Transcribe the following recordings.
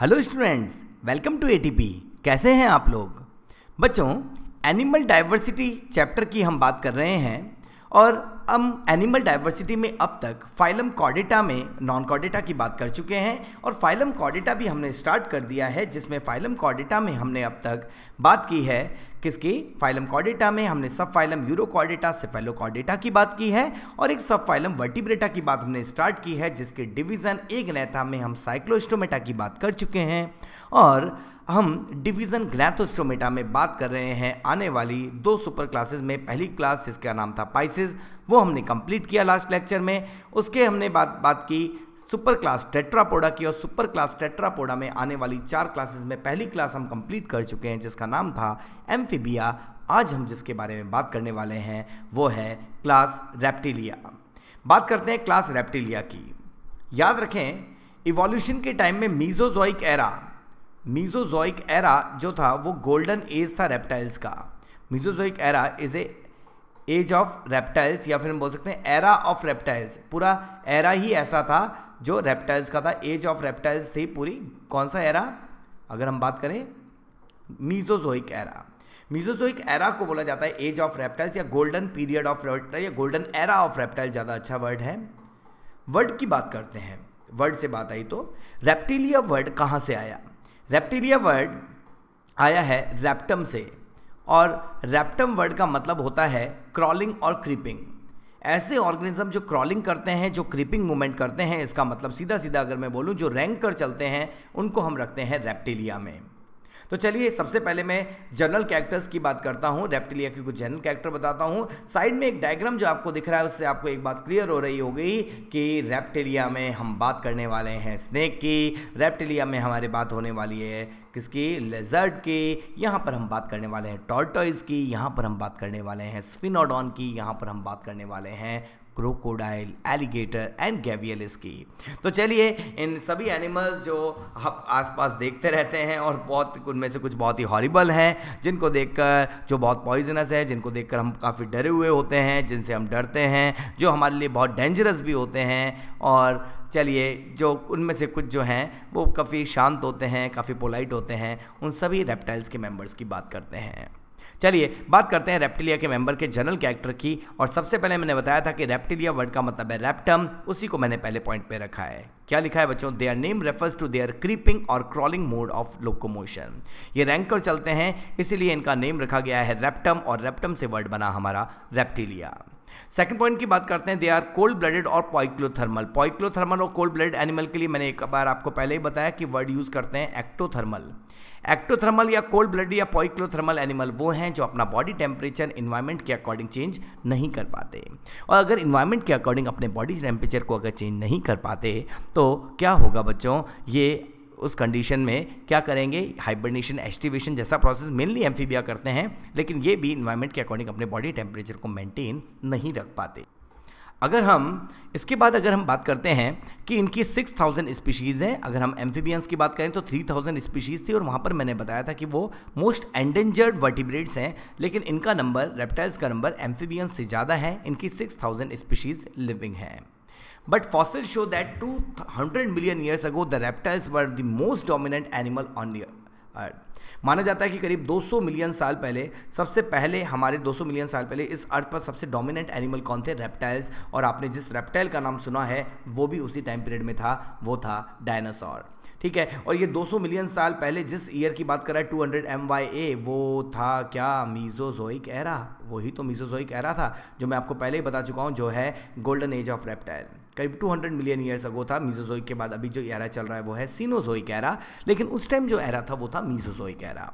hello students welcome to ATP कैसे हैं आप लोग बच्चों एनिमल डाइवर्सिटी चैप्टर की हम बात कर रहे हैं और हम एनिमल डाइवर्सिटी में अब तक फाइलम कॉडेटा में नॉन कॉडेटा की बात कर चुके हैं और फाइलम कॉडेटा भी हमने स्टार्ट कर दिया है जिसमें फाइलम कॉडेटा में हमने अब तक बात की है किसकी फाइलम कॉडेटा में हमने सब फाइलम यूरोकॉडेटा कॉडेटा की बात की है और एक सब फाइलम वर्टिब्रेटा की बात हमने स्टार्ट की है जिसके डिवीज़न एक नेता में हम साइक्लोस्टोमेटा की बात कर चुके हैं और हम डिवीज़न ग्रैथोस्ट्रोमेटा में बात कर रहे हैं आने वाली दो सुपर क्लासेस में पहली क्लास जिसका नाम था पाइसिस वो हमने कंप्लीट किया लास्ट लेक्चर में उसके हमने बात बात की सुपर क्लास टेट्रापोडा की और सुपर क्लास टेट्रापोडा में आने वाली चार क्लासेस में पहली क्लास हम कंप्लीट कर चुके हैं जिसका नाम था एम्फीबिया आज हम जिसके बारे में बात करने वाले हैं वो है क्लास रेप्टिलिया बात करते हैं क्लास रेप्टिलिया की याद रखें इवोल्यूशन के टाइम में मीजोजोइक एरा मीजोजोइक एरा जो था वो गोल्डन एज था रेप्टाइल्स का Mesozoic era is a age of reptiles या फिर हम बोल सकते हैं एरा ऑफ रेप्टाइल्स पूरा एरा ही ऐसा था जो रेप्टाइल्स का था एज ऑफ रेप्टाइल्स थी पूरी कौन सा एरा अगर हम बात करें मीजोजोइक एरा मीजोजोइक एरा को बोला जाता है एज ऑफ रेप्टाइल्स या गोल्डन पीरियड ऑफ रेप्टाइल या गोल्डन एरा ऑफ रेप्टाइल ज़्यादा अच्छा वर्ड है वर्ड की बात करते हैं वर्ड से बात आई तो रेप्टिलिया वर्ड कहाँ से आया रेप्टीरिया वर्ड आया है रैप्टम से और रैप्टम वर्ड का मतलब होता है क्रॉलिंग और क्रीपिंग ऐसे ऑर्गेनिज्म जो क्रॉलिंग करते हैं जो क्रीपिंग मूवमेंट करते हैं इसका मतलब सीधा सीधा अगर मैं बोलूँ जो रैंक कर चलते हैं उनको हम रखते हैं रेप्टिलिया में तो चलिए सबसे पहले मैं जनरल कैरेक्टर्स की बात करता हूँ रेप्टिलिया के कुछ जनरल कैरेक्टर बताता हूँ साइड में एक डायग्राम जो आपको दिख रहा है उससे आपको एक बात क्लियर हो रही होगी कि रेप्टिलिया में हम बात करने वाले हैं स्नेक की रेप्टिलिया में हमारे बात होने वाली है किसकी लेजर्ड की यहाँ पर हम बात करने वाले हैं टॉर्टॉइज की यहाँ पर हम बात करने वाले हैं स्पिनोडॉन की यहाँ पर हम बात करने वाले हैं क्रोकोडाइल एलिगेटर एंड गैवियलिस की तो चलिए इन सभी एनिमल्स जो आप आसपास देखते रहते हैं और बहुत उनमें से कुछ बहुत ही हॉरिबल हैं जिनको देखकर जो बहुत पॉइजनस है जिनको देखकर हम काफ़ी डरे हुए होते हैं जिनसे हम डरते हैं जो हमारे लिए बहुत डेंजरस भी होते हैं और चलिए जो उनमें से कुछ जो हैं वो काफ़ी शांत होते हैं काफ़ी पोलाइट होते हैं उन सभी रेप्टाइल्स के मेंबर्स की बात करते हैं चलिए बात करते हैं रेप्टिलिया के मेंबर के जनरल कैरेक्टर की और सबसे पहले मैंने बताया था कि रेप्टिलिया वर्ड का मतलब है रेप्टम उसी को मैंने पहले पॉइंट पे रखा है क्या लिखा है बच्चों their name refers to their creeping और क्रॉलिंग मोड ऑफ लोकोमोशन ये रैंकर चलते हैं इसीलिए इनका नेम रखा गया है रेप्टम और रेप्टम से वर्ड बना हमारा रेप्टिलिया सेकंड पॉइंट की बात करते हैं दे आर कोल्ड ब्लडेड और पॉइक्लोथर्मल पॉइक्लोथर्मल और कोल्ड ब्लडेड एनिमल के लिए मैंने एक बार आपको पहले ही बताया कि वर्ड यूज़ करते हैं एक्टोथर्मल एक्टोथर्मल या कोल्ड ब्लड या पॉइक्लोथर्मल एनिमल वो हैं जो अपना बॉडी टेम्परेचर इन्वायरमेंट के अकॉर्डिंग चेंज नहीं कर पाते और अगर इन्वायरमेंट के अकॉर्डिंग अपने बॉडी टेम्परेचर को अगर चेंज नहीं कर पाते तो क्या होगा बच्चों ये उस कंडीशन में क्या करेंगे हाइबरनेशन एस्टिवेशन जैसा प्रोसेस मेनली एम्फीबिया करते हैं लेकिन ये भी इन्वायरमेंट के अकॉर्डिंग अपने बॉडी टेम्परेचर को मेंटेन नहीं रख पाते अगर हम इसके बाद अगर हम बात करते हैं कि इनकी 6000 स्पीशीज़ हैं अगर हम एम्फीबियंस की बात करें तो 3000 स्पीशीज़ थी और वहाँ पर मैंने बताया था कि वो मोस्ट एंडेंजर्ड वर्टिब्रेट्स हैं लेकिन इनका नंबर रेप्टाइल्स का नंबर एम्फीबियंस से ज़्यादा है इनकी 6000 स्पीशीज़ लिविंग हैं fossil show that two hundred million years ago the reptiles were the most dominant animal on the earth माना जाता है कि करीब 200 मिलियन साल पहले सबसे पहले हमारे 200 मिलियन साल पहले इस अर्थ पर सबसे डोमिनेंट एनिमल कौन थे रेप्टाइल्स और आपने जिस रेप्टाइल का नाम सुना है वो भी उसी टाइम पीरियड में था वो था डायनासोर ठीक है और ये 200 मिलियन साल पहले जिस ईयर की बात कर रहा है हंड्रेड एम वाई ए वो था क्या कह रहा वही तो कह रहा था जो मैं आपको पहले ही बता चुका हूँ जो है गोल्डन एज ऑफ रेप्टाइल करीब 200 मिलियन ईयर्स अगो था मीजोजोइक के बाद अभी जो एरा चल रहा है वो है सीनोजोइक एरा लेकिन उस टाइम जो एरा था वो था मीजोजोइक एरा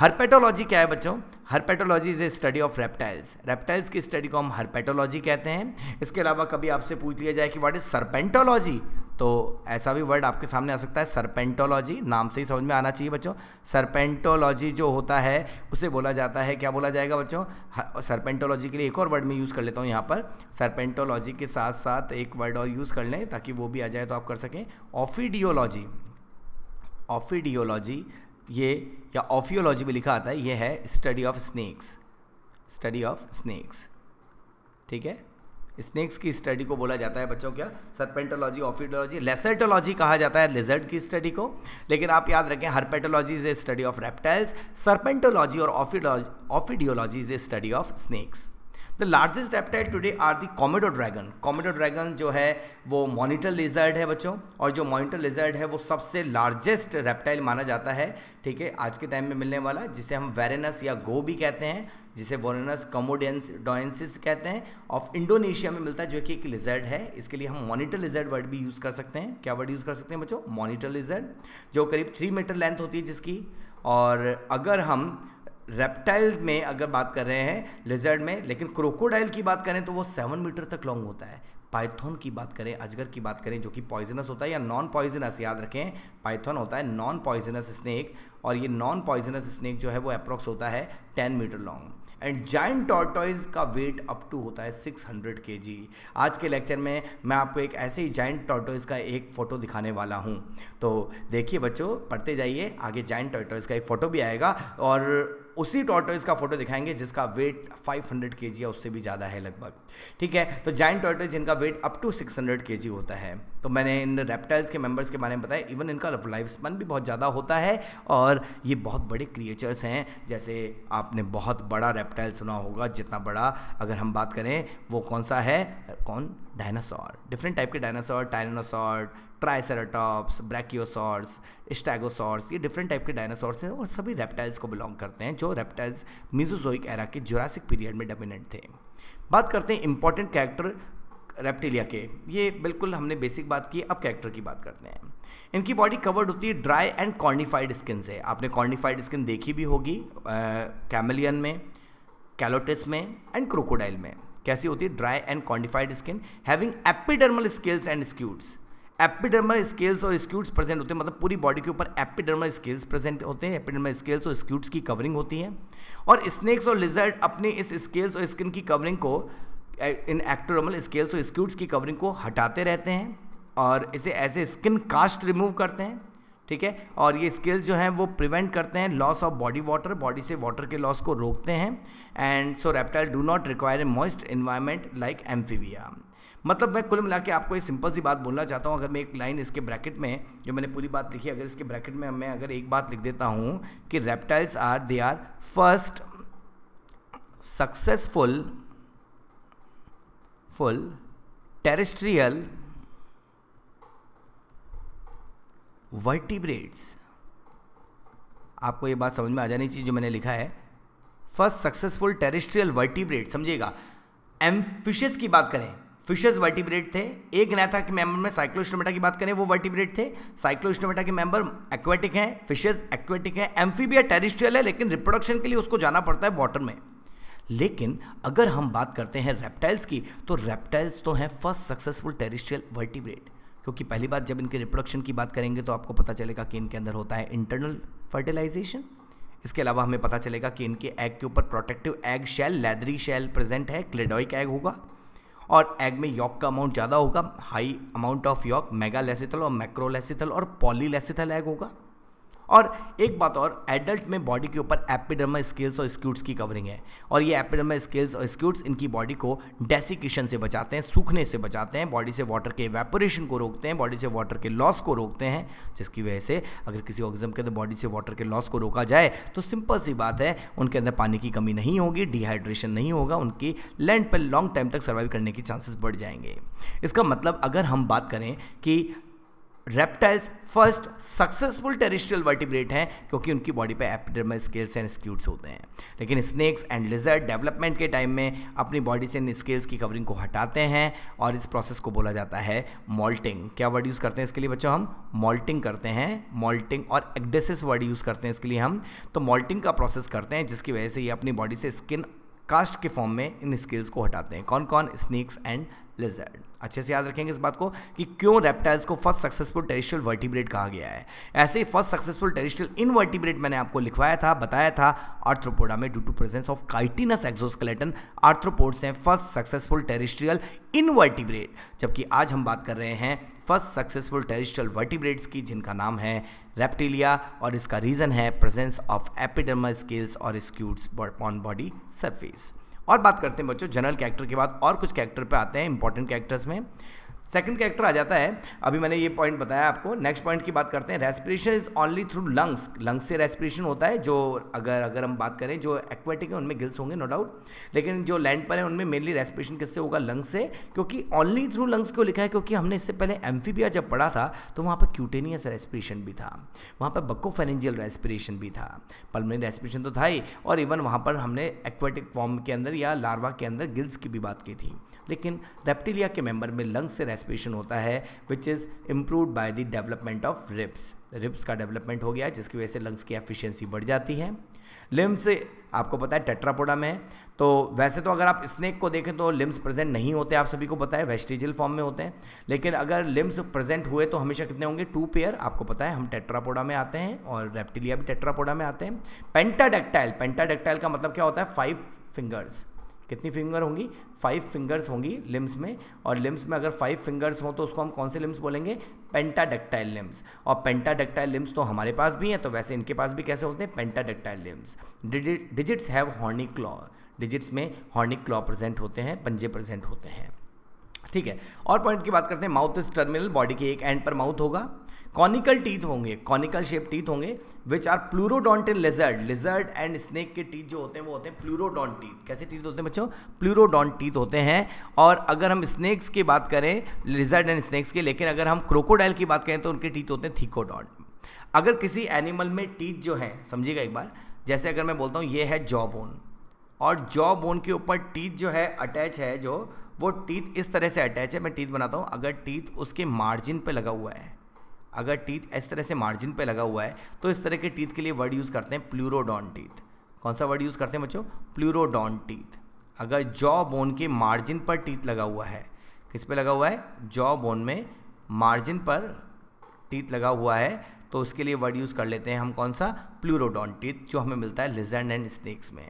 हर्पेटोलॉजी क्या है बच्चों herpetology is a study of reptiles reptiles की स्टडी को हम हर्पेटोलॉजी कहते हैं इसके अलावा कभी आपसे पूछ लिया जाए कि व्हाट इज सरपेंटोलॉजी तो ऐसा भी वर्ड आपके सामने आ सकता है सरपेंटोलॉजी नाम से ही समझ में आना चाहिए बच्चों सरपेंटोलॉजी जो होता है उसे बोला जाता है क्या बोला जाएगा बच्चों सरपेंटोलॉजी के लिए एक और वर्ड मैं यूज़ कर लेता हूँ यहाँ पर सरपेंटोलॉजी के साथ साथ एक वर्ड और यूज़ कर लें ताकि वो भी आ जाए तो आप कर सकें ऑफिडियोलॉजी ऑफिडियोलॉजी ये या ऑफियोलॉजी भी लिखा आता है ये है study of snakes study of snakes ठीक है स्नेक्स की स्टडी को बोला जाता है बच्चों क्या सरपेंटोलॉजी ऑफिडोलॉजी लेसर्टोलॉजी कहा जाता है लिजर्ड की स्टडी को लेकिन आप याद रखें herpetology is a study of reptiles serpentology और ophidology ophidiology is a study of snakes the largest reptile today are the Komodo dragon Komodo dragon जो है वो मॉनिटर लिजर्ड है बच्चों और जो मॉनिटर लिजर्ड है वो सबसे लार्जेस्ट रेप्टाइल माना जाता है ठीक है आज के टाइम में मिलने वाला जिसे हम वेरेनस या गो भी कहते हैं जिसे वोरेनस कमोडेंस डोएंसिस कहते हैं ऑफ इंडोनेशिया में मिलता है जो कि एक लिजर्ड है इसके लिए हम मॉनिटर लिजर्ड वर्ड भी यूज़ कर सकते हैं क्या वर्ड यूज़ कर सकते हैं बच्चों मॉनिटर लिजर्ड जो करीब थ्री मीटर लेंथ होती है जिसकी और अगर हम रेप्टाइल्स में अगर बात कर रहे हैं लेजर्ड में लेकिन क्रोकोडाइल की बात करें तो वो सेवन मीटर तक लॉन्ग होता है पाइथन की बात करें अजगर की बात करें जो कि पॉइजनस होता है या नॉन पॉइजनस याद रखें पाइथन होता है नॉन पॉइजनस स्नैक और ये नॉन पॉइजनस स्नैक जो है वो अप्रॉक्स होता है ten metre long and giant tortoise का वेट अप टू होता है 600 के जी आज के लेक्चर में मैं आपको एक ऐसे ही जाइंट टॉर्टॉइज का एक फ़ोटो दिखाने वाला हूँ तो देखिए बच्चों पढ़ते जाइए आगे जाइंट टॉर्टॉइज का एक फ़ोटो भी आएगा और उसी टॉर्टोइज का फोटो दिखाएंगे जिसका वेट 500 हंड्रेड के या उससे भी ज़्यादा है लगभग ठीक है तो जाइंट टॉर्टोइज जिनका weight up to 600 hundred K G होता है तो मैंने इन रेप्टाइल्स के मेंबर्स के बारे में बताया इवन इनका लाइफ स्पन भी बहुत ज़्यादा होता है और ये बहुत बड़े क्रिएचर्स हैं जैसे आपने बहुत बड़ा रेप्टाइल सुना होगा जितना बड़ा अगर हम बात करें वो कौन सा है कौन डायनासोर डिफरेंट टाइप के dinosaur tyrannosaur triceratops brachiosaurs stegosaurs ये डिफरेंट टाइप के डायनासॉर्स हैं और सभी रेप्टाइल्स को बिलोंग करते हैं जो रेप्टाइल्स मिजोजोइक एरा के जोरासिक पीरियड में डोमिनेंट थे बात करते हैं इंपॉर्टेंट कैरेक्टर रेप्टिलिया के ये बिल्कुल हमने बेसिक बात की अब कैरेक्टर की बात करते हैं इनकी बॉडी कवर्ड होती है ड्राई एंड कॉर्निफाइड स्किन से आपने कॉर्निफाइड स्किन देखी भी होगी कैमलियन में कैलोटिस में एंड क्रोकोडाइल में कैसी होती है dry and cornified skin having epidermal scales and scutes epidermal scales और स्क्यूट्स प्रेजेंट होते हैं मतलब पूरी बॉडी के ऊपर एपिडर्मल स्केल्स प्रेजेंट होते हैं एपिडर्मल स्केल्स और स्क्यूट्स की कवरिंग होती है और स्नेक्स और लिजर्ड अपने इस स्केल्स और स्किन की कवरिंग को इन एक्टोडर्मल स्केल्स और स्क्यूट्स की कवरिंग को हटाते रहते हैं और इसे as a skin cast remove करते हैं ठीक है और ये स्केल्स जो हैं वो प्रिवेंट करते हैं loss of body water body से वाटर के लॉस को रोकते हैं and so reptile do not require a moist environment like amphibia मतलब मैं कुल मिला के आपको एक सिंपल सी बात बोलना चाहता हूँ अगर मैं एक लाइन इसके ब्रैकेट में जो मैंने पूरी बात लिखी अगर इसके ब्रैकेट में मैं अगर एक बात लिख देता हूँ कि reptiles are they are first successful full terrestrial vertebrates आपको ये बात समझ में आ जानी चाहिए जो मैंने लिखा है फर्स्ट सक्सेसफुल टेरिस्ट्रियल वर्टिब्रेट समझिएगा एम्फिशेस की बात करें फिशर्स वर्टिब्रेट थे एक नया था कि मेंबर में साइक्लोस्टोमेटा की बात करें वो वर्टिब्रेट थे साइक्लोस्टोमेटा के मेंबर एक्वेटिक हैं फिशेज एक्वेटिक हैं एम्फीबिया टेरिस्ट्रियल है लेकिन रिप्रोडक्शन के लिए उसको जाना पड़ता है वाटर में लेकिन अगर हम बात करते हैं रेप्टाइल्स की तो रेप्टाइल्स तो हैं फर्स्ट सक्सेसफुल टेरिस्ट्रियल वर्टिब्रेट क्योंकि पहली बात जब इनके रिप्रोडक्शन की बात करेंगे तो आपको पता चलेगा कि इनके अंदर होता है इंटरनल फर्टिलाइजेशन इसके अलावा हमें पता चलेगा कि इनके एग के ऊपर protective egg shell leathery shell present है क्लेडोइक एग होगा और एग में यॉक का अमाउंट ज़्यादा होगा high amount of yolk megalecithal और मैक्रोलेसिथल और पॉली लेसिथल एग होगा और एक बात और एडल्ट में बॉडी के ऊपर एपिडर्मा स्केल्स और स्क्यूट्स की कवरिंग है और ये एपिडर्मा स्केल्स और स्क्यूट्स इनकी बॉडी को डेसिकेशन से बचाते हैं सूखने से बचाते हैं बॉडी से वाटर के वेपोरेशन को रोकते हैं बॉडी से वाटर के लॉस को रोकते हैं जिसकी वजह से अगर किसी ऑक्सिजम के अंदर बॉडी से वाटर के लॉस को रोका जाए तो सिंपल सी बात है उनके अंदर पानी की कमी नहीं होगी डिहाइड्रेशन नहीं होगा उनकी लैंड पर लॉन्ग टाइम तक सर्वाइव करने के चांसेस बढ़ जाएंगे इसका मतलब अगर हम बात करें कि reptiles first successful terrestrial vertebrate हैं क्योंकि उनकी बॉडी पे एपिडर्मल स्केल्स एंड स्क्यूट्स होते हैं लेकिन स्नेक्स एंड लिजर्ड डेवलपमेंट के टाइम में अपनी बॉडी से इन स्केल्स की कवरिंग को हटाते हैं और इस प्रोसेस को बोला जाता है मॉल्टिंग क्या वर्ड यूज़ करते हैं इसके लिए बच्चों हम मॉल्टिंग करते हैं मॉल्टिंग और एग्डेसिस वर्ड यूज़ करते हैं इसके लिए हम तो मॉल्टिंग का प्रोसेस करते हैं जिसकी वजह से ये अपनी बॉडी से स्किन कास्ट के फॉर्म में इन स्केल्स को हटाते हैं कौन कौन स्नेक्स एंड लिजर्ड अच्छे से याद रखेंगे इस बात को कि क्यों रेप्टाइल्स को फर्स्ट सक्सेसफुल टेरिस्ट्रियल वर्टिब्रेट कहा गया है ऐसे ही फर्स्ट सक्सेसफुल इन इनवर्टिब्रेट मैंने आपको लिखवाया था बताया था आर्थ्रोपोडा में due to presence of chitinous exoskeleton arthropods हैं फर्स्ट सक्सेसफुल टेरिस्ट्रियल इनवर्टिब्रेट जबकि आज हम बात कर रहे हैं फर्स्ट सक्सेसफुल टेरिस्ट्रियल वर्टिब्रेट्स की जिनका नाम है रेप्टिलिया और इसका रीज़न है प्रेजेंस ऑफ एपिडर्मल स्केल्स और स्क्यूट्स ऑन बॉडी सरफेस और बात करते हैं बच्चों जनरल कैरेक्टर के बाद और कुछ कैरेक्टर पे आते हैं इंपॉर्टेंट कैरेक्टर्स में सेकंड कैरेक्टर आ जाता है अभी मैंने ये पॉइंट बताया आपको नेक्स्ट पॉइंट की बात करते हैं respiration is only through lungs lungs से रेस्पिरेशन होता है जो अगर अगर हम बात करें जो एक्वेटिक है उनमें गिल्स होंगे नो डाउट लेकिन जो लैंड पर है उनमें मेनली रेस्पिरेशन किससे होगा लंग्स से क्योंकि ओनली थ्रू लंग्स को लिखा है क्योंकि हमने इससे पहले एम्फीबिया जब पढ़ा था तो वहाँ पर क्यूटेनियस रेस्पिरेशन भी था वहाँ पर बक्को रेस्पिरेशन भी था पलमरी रेस्पिरेशन तो था ही और इवन वहाँ पर हमने एक्वेटिक फॉर्म के अंदर या लार्वा के अंदर गिल्स की भी बात की थी लेकिन रेप्टिलिया के मेंबर में लंग्स से रेस्पिरेशन होता है which is improved by the development of ribs ribs का डेवलपमेंट हो गया जिसकी वजह से लंग्स की एफिशिएंसी बढ़ जाती है लिम्स आपको पता है टेट्रापोडा में तो वैसे तो अगर आप स्नेक को देखें तो लिम्स प्रेजेंट नहीं होते आप सभी को पता है वेस्टिजल फॉर्म में होते हैं लेकिन अगर लिम्स प्रेजेंट हुए तो हमेशा कितने होंगे टू पेयर आपको पता है हम टेट्रापोडा में आते हैं और रेप्टिलिया भी टेट्रापोडा में आते हैं पेंटाडेक्टाइल पेंटाडेक्टाइल का मतलब क्या होता है फाइव फिंगर्स कितनी फिंगर होंगी फाइव फिंगर्स होंगी लिम्स में और लिम्स में अगर फाइव फिंगर्स हों तो उसको हम कौन से लिम्स बोलेंगे पेंटाडक्टाइल लिम्स और पेंटाडक्टाइल लिम्स तो हमारे पास भी हैं तो वैसे इनके पास भी कैसे होते हैं pentadactyl limbs digits have horny claw digits में हॉर्निक क्लॉ प्रेजेंट होते हैं पंजे प्रेजेंट होते हैं ठीक है और पॉइंट की बात करते हैं माउथ इज टर्मिनल बॉडी के एक एंड पर माउथ होगा कॉनिकल टीथ होंगे कॉनिकल शेप टीथ होंगे which are pleurodont lizard lizard and snake के टीथ जो होते हैं वो होते हैं प्लूरोडोंट टीथ कैसे टीथ होते हैं बच्चों प्लूरोडोंट टीथ होते हैं और अगर हम स्नेक्स की बात करें लेजर्ड एंड स्नेक्स के लेकिन अगर हम क्रोकोडाइल की बात करें तो उनके टीथ होते हैं थीकोडॉन्ट अगर किसी एनिमल में टीथ जो है समझिएगा एक बार जैसे अगर मैं बोलता हूँ ये है जॉ बोन और जॉ बोन के ऊपर टीथ जो है अटैच है जो वो टीथ इस तरह से अटैच है मैं टीथ बनाता हूँ अगर टीथ उसके मार्जिन पे लगा हुआ है अगर टीथ इस तरह से मार्जिन पे लगा हुआ है तो इस तरह के टीथ के लिए वर्ड यूज़ करते हैं प्लूरोडॉन टीथ कौन सा वर्ड यूज़ करते हैं बच्चों प्लूरोडॉन टीथ अगर जॉ बोन के मार्जिन पर टीथ लगा हुआ है किस पे लगा हुआ है जॉ बोन में मार्जिन पर टीथ लगा हुआ है तो उसके लिए वर्ड यूज़ कर लेते हैं हम कौन सा प्लूरोडॉन टीथ जो हमें मिलता है लिजेंड एंड स्नेक्स में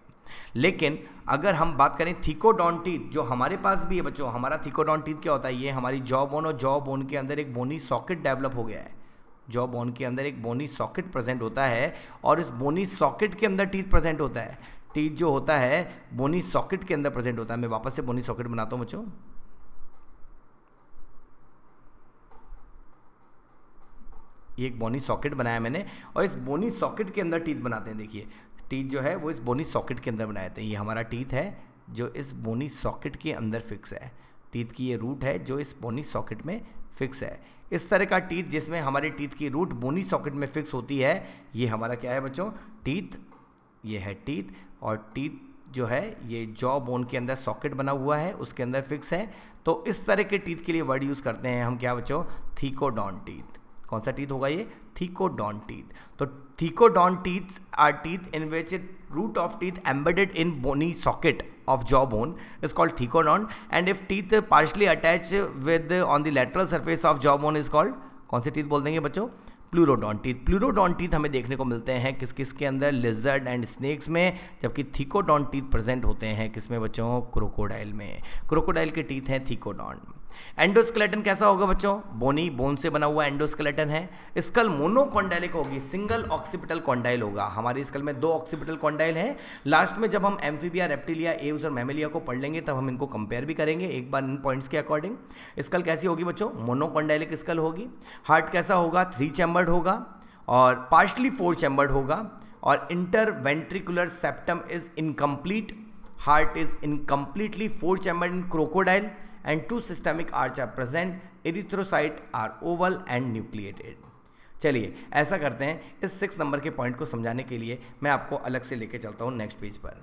लेकिन अगर हम बात करें थीकोडॉन टीथ जो हमारे पास भी है बच्चों हमारा थिकोडॉन टीथ क्या होता है ये हमारी जॉ बोन और जॉ बोन के अंदर एक बोनी सॉकेट डेवलप हो गया है जॉ बोन के अंदर एक बोनी सॉकेट प्रेजेंट होता है और इस बोनी सॉकेट के अंदर टीथ प्रेजेंट होता है टीथ जो होता है बोनी सॉकेट के अंदर प्रेजेंट होता है मैं वापस से बोनी सॉकेट बनाता हूँ बच्चों ये एक बोनी सॉकेट बनाया मैंने और इस बोनी सॉकेट के अंदर टीथ बनाते हैं देखिए टीथ जो है वो इस बोनी सॉकेट के अंदर बनाए थे ये हमारा टीथ है जो इस बोनी सॉकेट के अंदर फिक्स है टीथ की ये रूट है जो इस बोनी सॉकेट में फिक्स है इस तरह का टीथ जिसमें हमारी टीथ की रूट बोनी सॉकेट में फिक्स होती है ये हमारा क्या है बच्चों टीथ ये है टीथ और टीथ जो है ये जॉ बोन के अंदर सॉकेट बना हुआ है उसके अंदर फिक्स है तो इस तरह के टीथ के लिए वर्ड यूज़ करते हैं हम क्या बच्चों थीकोडॉन टीथ कौन सा टीथ होगा ये थीकोडॉन टीथ तो thecodont teeth are teeth in which root of teeth embedded in bony socket of jawbone is called thecodont and if teeth partially attach with on the lateral surface of jawbone is called कौन से teeth बोल देंगे बच्चों pleurodont teeth प्लूरोडॉन teeth हमें देखने को मिलते हैं किस किस के अंदर लिजर्ड एंड स्नेक्स में जबकि थीकोडॉन टीथ प्रेजेंट होते हैं किस में बच्चों क्रोकोडाइल में क्रोकोडाइल के टीथ हैं थीकोडॉन एंडोस्केलेटन कैसा होगा बच्चों बोनी बोन से बना हुआ एंडोस्केलेटन है स्कल मोनोकॉन्डाइलिक होगी सिंगल ऑक्सीपिटल कॉन्डाइल होगा हमारे स्कल में दो ऑक्सीपिटल कॉन्डाइल है लास्ट में जब हम एम्फीबिया रेप्टिलिया एव्स और मेमिलिया को पढ़ लेंगे तब हम इनको कंपेयर भी करेंगे एक बार इन पॉइंट्स के अकॉर्डिंग स्कल कैसी होगी बच्चों मोनोकॉन्डाइलिक स्कल होगी हार्ट कैसा होगा थ्री चैम्बर्ड होगा और पार्शली फोर चैम्बर्ड होगा और interventricular septum is incomplete heart is incompletely four chambered in crocodile and two systemic arch are present erythrocyte are oval and nucleated चलिए ऐसा करते हैं इस सिक्स नंबर के पॉइंट को समझाने के लिए मैं आपको अलग से लेके चलता हूँ नेक्स्ट पेज पर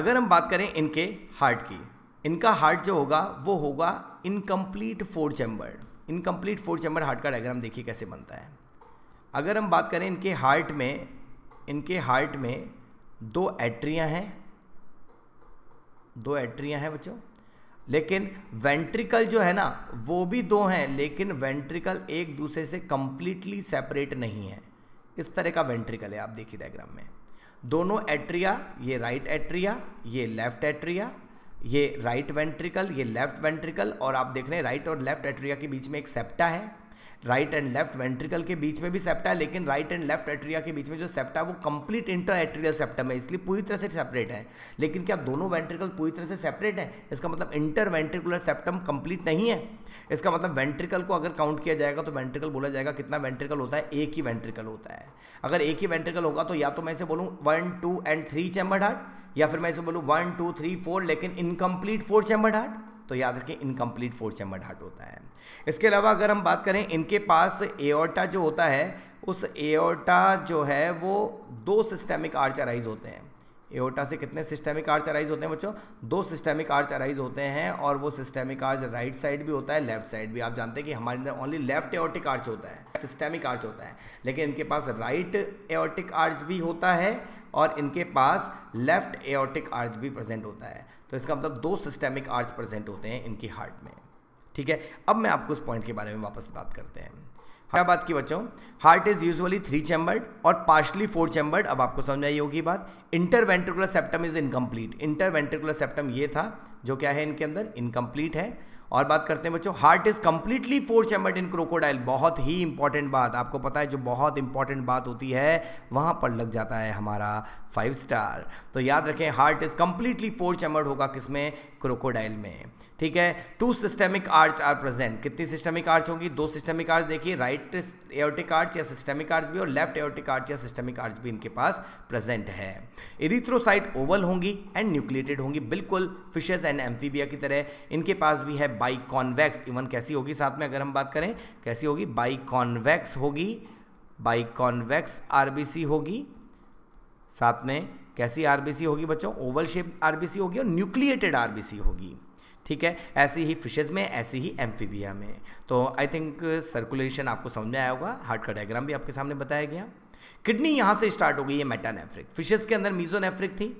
अगर हम बात करें इनके हार्ट की इनका हार्ट जो होगा वो होगा incomplete four chamber incomplete four chamber heart का डायग्राम देखिए कैसे बनता है अगर हम बात करें इनके हार्ट में इनके हार्ट में दो एट्रियाँ हैं दो एट्रियाँ हैं बच्चों लेकिन वेंट्रिकल जो है ना वो भी दो हैं लेकिन वेंट्रिकल एक दूसरे से कम्प्लीटली सेपरेट नहीं है इस तरह का वेंट्रिकल है आप देखिए डायग्राम में दोनों एट्रिया ये राइट एट्रिया ये लेफ्ट एट्रिया ये राइट वेंट्रिकल ये लेफ्ट वेंट्रिकल और आप देख रहे हैं राइट और लेफ्ट एट्रिया के बीच में एक सेप्टा है राइट एंड लेफ्ट वेंट्रिकल के बीच में भी सेप्टा है लेकिन राइट एंड लेफ्ट एट्रिया के बीच में जो सेप्टा वो कंप्लीट इंटर एट्रियल सेप्टम है इसलिए पूरी तरह से सेपरेट है लेकिन क्या दोनों वेंट्रिकल पूरी तरह से सेपरेट है इसका मतलब इंटर वेंट्रिकुलर सेप्टम कंप्लीट नहीं है इसका मतलब वेंट्रिकल को अगर काउंट किया जाएगा तो वेंट्रिकल बोला जाएगा कितना वेंट्रिकल होता है एक ही वेंट्रिकल होता है अगर एक ही वेंट्रिकल होगा तो या तो मैं इसे बोलूँ one two and three chamber heart या फिर मैं इसे बोलूँ वन टू थ्री फोर लेकिन इनकम्प्लीट फोर चैम्बर हार्ट तो याद रखें इनकम्प्लीट फोर चैम्बर हार्ट होता है इसके अलावा अगर हम बात करें इनके पास एओटा जो होता है उस एओटा जो है वो दो सिस्टेमिक आर्चराइज होते हैं एओटा से कितने सिस्टेमिक आर्च अराइज होते हैं बच्चों दो सिस्टेमिक आर्च अराइज होते हैं और वो सिस्टेमिक आर्च राइट साइड भी होता है लेफ्ट साइड भी आप जानते हैं कि हमारे अंदर ओनली लेफ्ट एओटिक आर्च होता है सिस्टेमिक आर्च होता है लेकिन इनके पास राइट एओटिक आर्च भी होता है और इनके पास लेफ्ट एओटिक आर्च भी प्रेजेंट होता है तो इसका मतलब दो सिस्टेमिक आर्ट्स प्रेजेंट होते हैं इनकी हार्ट में ठीक है अब मैं आपको उस पॉइंट के बारे में वापस बात करते हैं क्या बात की बच्चों heart is usually three chambered और पार्शली फोर चैम्बर्ड अब आपको समझ आई होगी बात interventricular septum is incomplete interventricular septum ये था जो क्या है इनके अंदर इनकम्प्लीट है और बात करते हैं बच्चों heart is completely four chambered in crocodile बहुत ही इंपॉर्टेंट बात आपको पता है जो बहुत इंपॉर्टेंट बात होती है वहाँ पर लग जाता है हमारा फाइव स्टार तो याद रखें heart is completely four chambered होगा किसमें क्रोकोडाइल में ठीक है two systemic arch are present कितनी सिस्टेमिक आर्च होगी दो सिस्टेमिक आर्च देखिए राइट एयोटिक आर्च या सिस्टेमिक आर्च भी और लेफ्ट एयोटिक आर्च या सिस्टेमिक आर्च भी इनके पास प्रेजेंट है इरिथ्रोसाइट ओवल होंगी एंड न्यूक्लिएटेड होंगी बिल्कुल फिशेज एंड एम्फीबिया की तरह इनके पास भी है बाई कॉन्वेक्स इवन कैसी होगी साथ में अगर हम बात करें कैसी होगी बाई कॉन्वेक्स होगी बाई कॉन्वेक्स आरबीसी होगी साथ में कैसी आरबीसी होगी बच्चों ओवल शेप आरबीसी होगी और न्यूक्लिएटेड आरबीसी होगी ठीक है ऐसी ही फिशेज़ में ऐसी ही एम्फीबिया में तो आई थिंक सर्कुलेशन आपको समझ में आया होगा हार्ट का डायग्राम भी आपके सामने बताया गया किडनी यहाँ से स्टार्ट हो गई है नेफ्रिक फिशेज़ के अंदर मीजोनेफ्रिक थी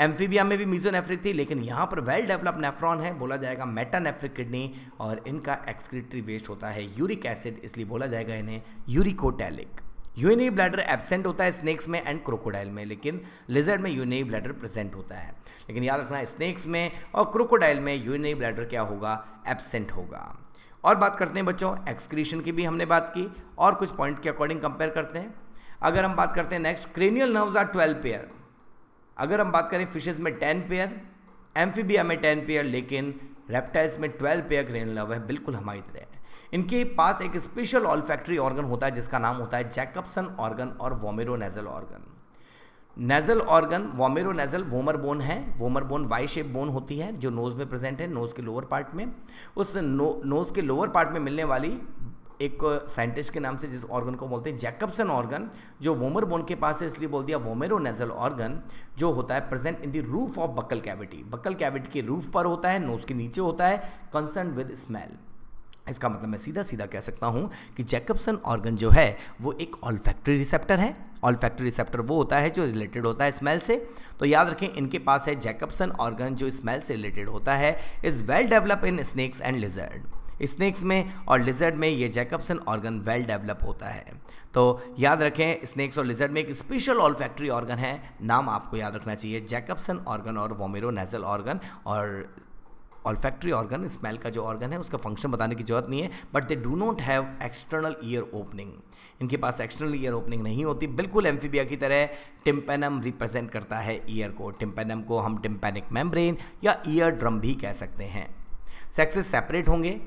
एम्फीबिया में भी मीजोनेफ्रिक थी लेकिन यहाँ पर वेल डेवलप नेफ्रॉन है बोला जाएगा नेफ्रिक किडनी और इनका एक्सक्रिटरी वेस्ट होता है यूरिक एसिड इसलिए बोला जाएगा इन्हें यूरिकोटैलिक यूनिक ब्लैडर एबसेंट होता है स्नेक्स में एंड क्रोकोडाइल में लेकिन लिजर्ड में यूनिक ब्लैडर प्रेजेंट होता है लेकिन याद रखना स्नेक्स में और क्रोकोडाइल में यूनिक ब्लैडर क्या होगा एबसेंट होगा और बात करते हैं बच्चों एक्सक्रीशन की भी हमने बात की और कुछ पॉइंट के अकॉर्डिंग कंपेयर करते हैं अगर हम बात करते हैं next cranial nerves are twelve pair अगर हम बात करें फिशेज में टेन पेयर एम्फीबिया में टेन पेयर लेकिन रेप्टाइल्स में ट्वेल्व पेयर क्रेनियल नर्व है बिल्कुल हमारी तरह इनके पास एक स्पेशल ऑल फैक्ट्री ऑर्गन होता है जिसका नाम होता है जैकअपसन ऑर्गन और vomeronasal organ nasal organ vomeronasal vomer bone है vomer bone Y shape bone होती है जो नोज़ में प्रेजेंट है नोज़ के लोअर पार्ट में उस नो, नोज़ के लोअर पार्ट में मिलने वाली एक साइंटिस्ट के नाम से जिस ऑर्गन को बोलते हैं जैकअपसन ऑर्गन जो वोमर बोन के पास है इसलिए बोल दिया वोमेरो नेजल ऑर्गन जो होता है present in the roof of buccal cavity buccal cavity के रूफ पर होता है नोज के नीचे होता है कंसर्न विद स्मेल इसका मतलब मैं सीधा सीधा कह सकता हूँ कि जैकबसन ऑर्गन जो है वो एक ऑलफैक्ट्री रिसेप्टर है ऑलफैक्ट्री रिसेप्टर वो होता है जो रिलेटेड होता है स्मेल से तो याद रखें इनके पास है जैकबसन ऑर्गन जो स्मेल से रिलेटेड होता है is well develop in snakes and lizard snakes में और लिजर्ड में ये जैकबसन ऑर्गन वेल डेवलप होता है तो याद रखें स्नैक्स और लिजर्ड में एक स्पेशल ऑल फैक्ट्री ऑर्गन है नाम आपको याद रखना चाहिए जैकबसन ऑर्गन और वोमेरो नेजल ऑर्गन और ऑलफैक्ट्री ऑर्गन स्मेल का जो ऑर्गन है उसका फंक्शन बताने की जरूरत नहीं है but they do not have external ear opening इनके पास एक्सटर्नल ईयर ओपनिंग नहीं होती बिल्कुल एम्फीबिया की तरह टिम्पेनम रिप्रेजेंट करता है ईयर को टिम्पेनम को हम टिम्पेनिक मेम्ब्रेन या ईयर ड्रम भी कह सकते हैं सेक्सेस सेपरेट होंगे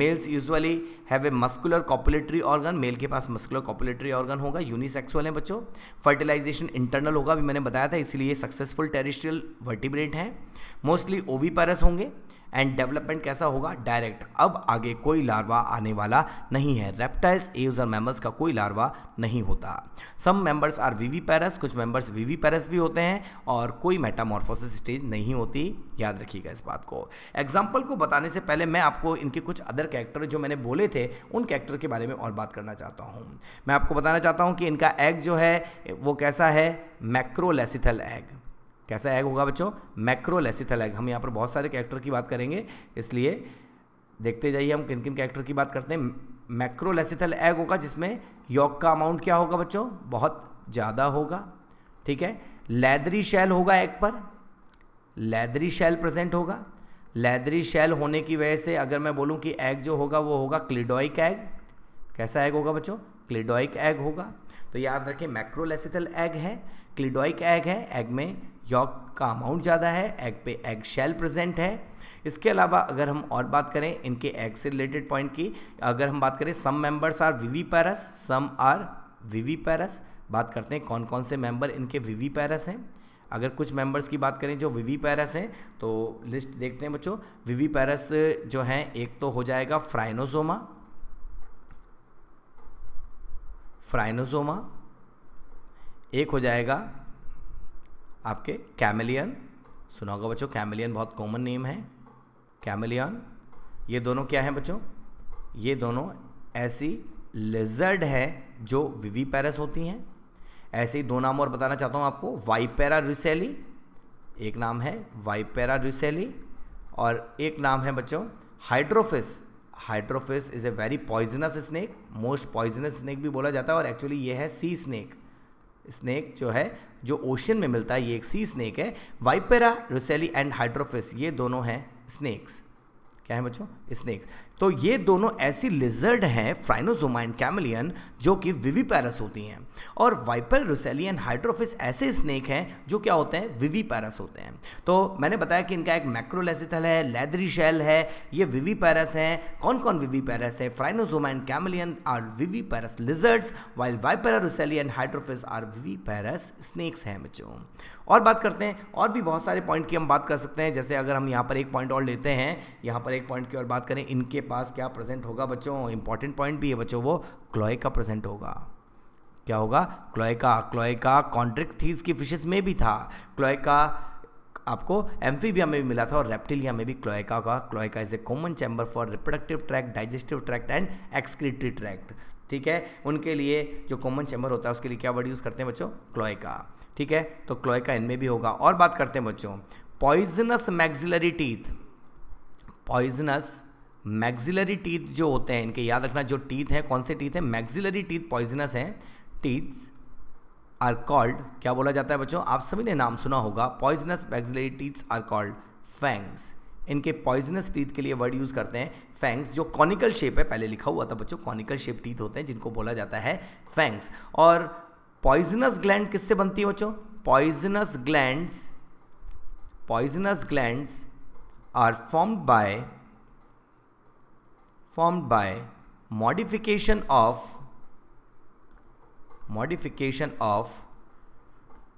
males usually have a muscular copulatory organ male के पास मस्कुलर कॉपुलेटरी ऑर्गन होगा यूनिसेक्सुअल है बच्चों फर्टिलाइजेशन इंटरनल होगा भी मैंने बताया था इसलिए सक्सेसफुल टेरिस्ट्रियल वर्टिब्रेट हैं मोस्टली ओवीपैरस होंगे एंड डेवलपमेंट कैसा होगा डायरेक्ट अब आगे कोई लार्वा आने वाला नहीं है रेप्टाइल्स एव्स और मैमल्स का कोई लार्वा नहीं होता सम मेंबर्स आर वीवी पैरस कुछ मेंबर्स वीवी पैरस भी होते हैं और कोई मेटामॉर्फोसिस स्टेज नहीं होती याद रखिएगा इस बात को एग्जाम्पल को बताने से पहले मैं आपको इनके कुछ अदर कैरेक्टर जो मैंने बोले थे उन कैरेक्टर के बारे में और बात करना चाहता हूँ मैं आपको बताना चाहता हूँ कि इनका एग जो है वो कैसा है मैक्रोलेसिथल एग कैसा एग होगा बच्चों मैक्रोलेसिथल एग हम यहाँ पर बहुत सारे कैरेक्टर की बात करेंगे इसलिए देखते जाइए हम किन किन कैरेक्टर की बात करते हैं मैक्रोलेसिथल एग होगा जिसमें योग का अमाउंट क्या होगा बच्चों बहुत ज़्यादा होगा ठीक है लैदरी शैल होगा एग पर लैदरी शैल प्रेजेंट होगा लैदरी शैल होने की वजह से अगर मैं बोलूँ कि एग जो होगा वो होगा क्लिडोइक एग कैसा एग होगा बच्चों क्लिडोइक एग होगा तो याद रखें मैक्रोलेसिथल एग है क्लिडोइक एग है एग में यॉक का अमाउंट ज़्यादा है एग पे एग शेल प्रेजेंट है इसके अलावा अगर हम और बात करें इनके एग से रिलेटेड पॉइंट की अगर हम बात करें some members are viviparous some are viviparous बात करते हैं कौन कौन से मेंबर इनके वीवी पैरस हैं अगर कुछ मेंबर्स की बात करें जो वीवी पैरस हैं तो लिस्ट देखते हैं बच्चों वीवी पैरस जो हैं एक तो हो जाएगा फ्राइनोसोमा फ्राइनोसोमा एक हो जाएगा आपके कैमिलियन सुना होगा बच्चों कैमिलियन बहुत कॉमन नेम है कैमिलियन ये दोनों क्या हैं बच्चों ये दोनों ऐसी लेजर्ड है जो विवी पैरस होती हैं ऐसे ही दो नाम और बताना चाहता हूँ आपको वाइपेरा रिसेली एक नाम है वाइपेरा रिसेली और एक नाम है बच्चों Hydrophis Hydrophis is a very poisonous snake most poisonous snake भी बोला जाता है और एक्चुअली ये है सी स्नैक स्नेक जो है जो ओशियन में मिलता है ये एक सी स्नेक है वाइपेरा रोसेली एंड हाइड्रोफिस ये दोनों हैं स्नेक्स क्या है बच्चों स्नेक्स तो ये दोनों ऐसी लिजर्ड हैं फ्राइनोजोमाइन कैमलियन जो कि विवीपैरस होती हैं और वाइपर रुसेलियन हाइड्रोफिस ऐसे स्नेक हैं जो क्या होते हैं विवीपैरस होते हैं तो मैंने बताया कि इनका एक मैक्रोलेसिथल है लेदरी शेल है ये विवीपैरस हैं कौन कौन विवीपैरस है Phrynosomine chameleon are viviparous lizards while viper russellian Hydrophis are viviparous snakes हैं बच्चों और बात करते हैं और भी बहुत सारे पॉइंट की हम बात कर सकते हैं जैसे अगर हम यहाँ पर एक पॉइंट और लेते हैं यहाँ पर एक पॉइंट की और बात करें इनके पास क्या प्रेजेंट होगा बच्चों इंपॉर्टेंट पॉइंट भी है बच्चों वो क्लॉय का प्रेजेंट होगा क्या होगा क्लोएका क्लोएका कॉन्ट्रिक्ट थीज की फिशेज में भी था क्लोएका आपको एम्फीबिया में भी मिला था और रेप्टिलिया में भी क्लोएका का cloaca is a common chamber for reproductive tract digestive tract and excretory tract ठीक है उनके लिए जो कॉमन चैम्बर होता है उसके लिए क्या वर्ड यूज़ करते हैं बच्चों क्लोएका ठीक है तो क्लोइका इनमें भी होगा और बात करते हैं बच्चों poisonous maxillary teeth poisonous maxillary teeth जो होते हैं इनके याद रखना जो टीथ है कौन से टीथ है मैग्जिलरी टीथ पॉइजनस हैं टीथ्स आर कॉल्ड क्या बोला जाता है बच्चों आप सभी ने नाम सुना होगा poisonous maxillary teeths are called fangs इनके पॉइजनस टीथ के लिए वर्ड यूज़ करते हैं फैंग्स जो कॉनिकल शेप है पहले लिखा हुआ था बच्चों कॉनिकल शेप टीथ होते हैं जिनको बोला जाता है फैंग्स और पॉइजनस ग्लैंड किससे बनती है बच्चों poisonous glands poisonous glands are formed by form by modification of modification of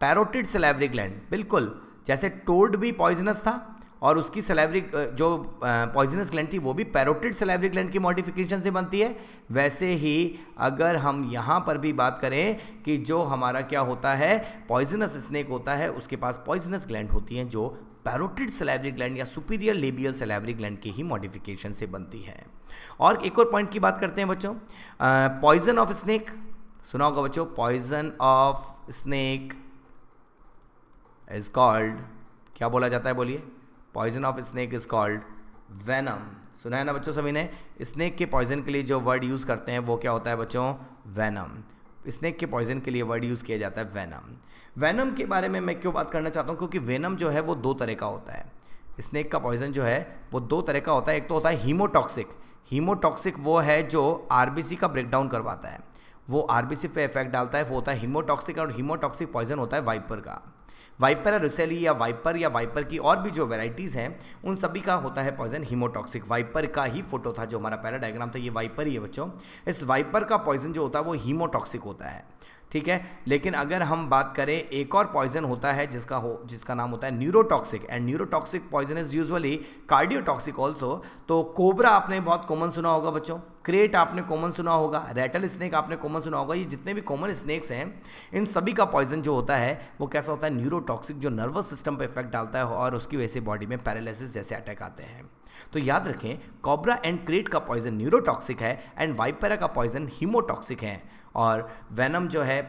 parotid salivary gland बिल्कुल जैसे टोड भी पॉइजनस था और उसकी सलेवरिक जो पॉइजनस ग्लैंड थी वो भी पैरोटिड सलेवरी ग्लैंड की मॉडिफिकेशन से बनती है वैसे ही अगर हम यहाँ पर भी बात करें कि जो हमारा क्या होता है पॉइजनस स्नेक होता है उसके पास पॉइजनस ग्लैंड होती हैं जो पैरोटिड सलेवरी ग्लैंड या सुपीरियर लेबियल सलेवरी ग्लैंड की ही मॉडिफिकेशन से बनती है और एक और पॉइंट की बात करते हैं बच्चों पॉइजन ऑफ स्नेक सुना होगा बच्चों poison of snake is called क्या बोला जाता है बोलिए poison of snake is called venom सुना है ना बच्चों सभी ने स्नेक के पॉइजन के लिए जो वर्ड यूज़ करते हैं वो क्या होता है बच्चों वैनम स्नेक के पॉइजन के लिए वर्ड यूज़ किया जाता है वैनम वैनम के बारे में मैं क्यों बात करना चाहता हूँ क्योंकि वैनम जो है वो दो तरह का होता है स्नेक का पॉइजन जो है वो दो तरह का होता है एक तो होता है हीमोटॉक्सिक हीमोटॉक्सिक वो है जो आर का ब्रेकडाउन करवाता है वो आरबीसी पे इफेक्ट डालता है वो होता है हीमोटॉक्सिक और हीमोटॉक्सिक पॉइजन होता है वाइपर का वाइपर रुसेली या वाइपर या वाइपर की और भी जो वेराइटीज़ हैं उन सभी का होता है पॉइजन हीमोटॉक्सिक वाइपर का ही फोटो था जो हमारा पहला डायग्राम था ये वाइपर ही है बच्चों इस वाइपर का पॉइजन जो होता है वो हीमोटॉक्सिक होता है ठीक है लेकिन अगर हम बात करें एक और पॉइजन होता है जिसका हो जिसका नाम होता है neurotoxic and neurotoxic poison is usually cardiotoxic also तो कोबरा आपने बहुत कॉमन सुना होगा बच्चों क्रेट आपने कॉमन सुना होगा रेटल स्नेक आपने कॉमन सुना होगा ये जितने भी कॉमन स्नेक्स हैं इन सभी का पॉइजन जो होता है वो कैसा होता है न्यूरोटॉक्सिक जो नर्वस सिस्टम पर इफेक्ट डालता है और उसकी वजह से बॉडी में पैरालिसिस जैसे अटैक आते हैं तो याद रखें कोबरा एंड क्रेट का पॉइजन न्यूरोटॉक्सिक है एंड वाइपेरा का पॉइजन हीमोटॉक्सिक है और वैनम जो है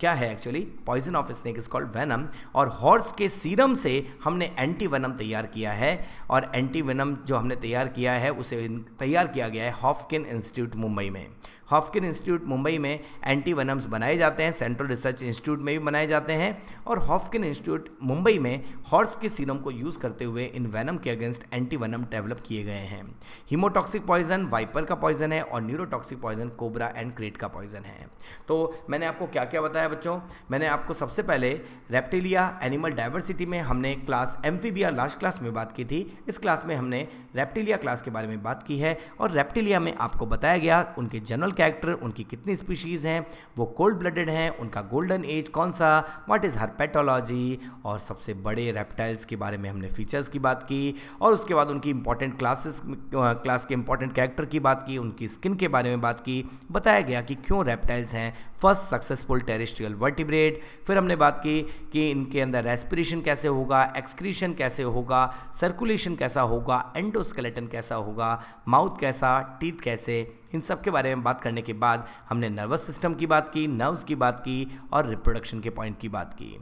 क्या है actually poison of snake is called venom और हॉर्स के सीरम से हमने एंटी वेनम तैयार किया है और एंटी वेनम जो हमने तैयार किया है उसे तैयार किया गया है हॉफकिन इंस्टीट्यूट मुंबई में हॉफकिन इंस्टीट्यूट मुंबई में एंटी वनम्स बनाए जाते हैं सेंट्रल रिसर्च इंस्टीट्यूट में भी बनाए जाते हैं और हॉफकिन इंस्टीट्यूट मुंबई में हॉर्स के सीरम को यूज़ करते हुए इन वैनम के अगेंस्ट एंटी वनम डेवलप किए गए हैं हीमोटॉक्सिक पॉइजन वाइपर का पॉइजन है और neurotoxic poison cobra and krait का पॉइजन है तो मैंने आपको क्या क्या बताया बच्चों मैंने आपको सबसे पहले रेप्टिलिया एनिमल डाइवर्सिटी में हमने क्लास एम लास्ट क्लास में बात की थी इस क्लास में हमने रेप्टिलिया क्लास के बारे में बात की है और रेप्टिलिया में आपको बताया गया उनके जनरल कैरेक्टर उनकी कितनी स्पीशीज़ हैं वो कोल्ड ब्लडेड हैं उनका गोल्डन एज कौन सा व्हाट इज़ हर पैटोलॉजी और सबसे बड़े रेप्टाइल्स के बारे में हमने फीचर्स की बात की और उसके बाद उनकी इंपॉर्टेंट क्लासेस क्लास के इंपॉर्टेंट कैरेक्टर की बात की उनकी स्किन के बारे में बात की बताया गया कि क्यों रेप्टाइल्स हैं फर्स्ट सक्सेसफुल टेरिस्ट्रियल वर्टिब्रेट फिर हमने बात की कि इनके अंदर रेस्पिरेशन कैसे होगा एक्सक्रीशन कैसे होगा सर्कुलेशन कैसा होगा एंडोस्केलेटन कैसा होगा माउथ कैसा टीथ कैसे इन सब के बारे में बात करने के बाद हमने नर्वस सिस्टम की बात की नर्व्स की बात की और रिप्रोडक्शन के पॉइंट की बात की